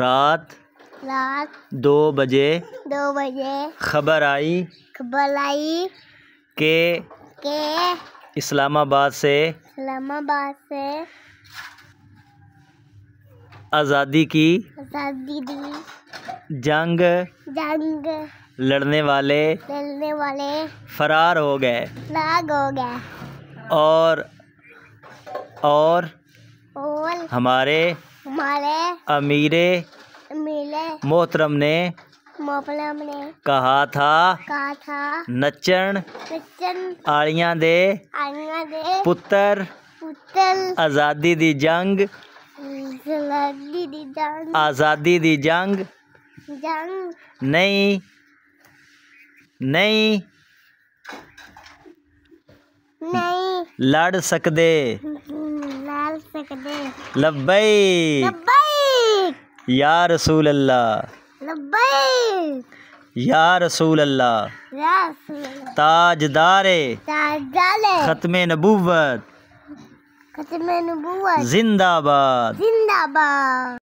रात रात दो बजे दो बजे खबर आई खबर आई के के इस्लामाबाद से इस्लामाबाद से आज़ादी की आज़ादी दी जंग जंग लड़ने वाले लड़ने वाले फरार हो गए फरार हो गए और और और हमारे हमारे अमीरे मिले मोहतरम ने मोहतरम ने कहा था कहा था नचन नचन आलिया दे आलिया दे पुत्र पुत्र आजादी दी जंग आजादी दी जंग आजादी दी जंग जंग नहीं नहीं नहीं लड़ सकते या रसूल अल्लाह या रसूल अल्लाह ताजदारे ताजदारे खत्म नबूवत जिंदाबाद जिंदाबाद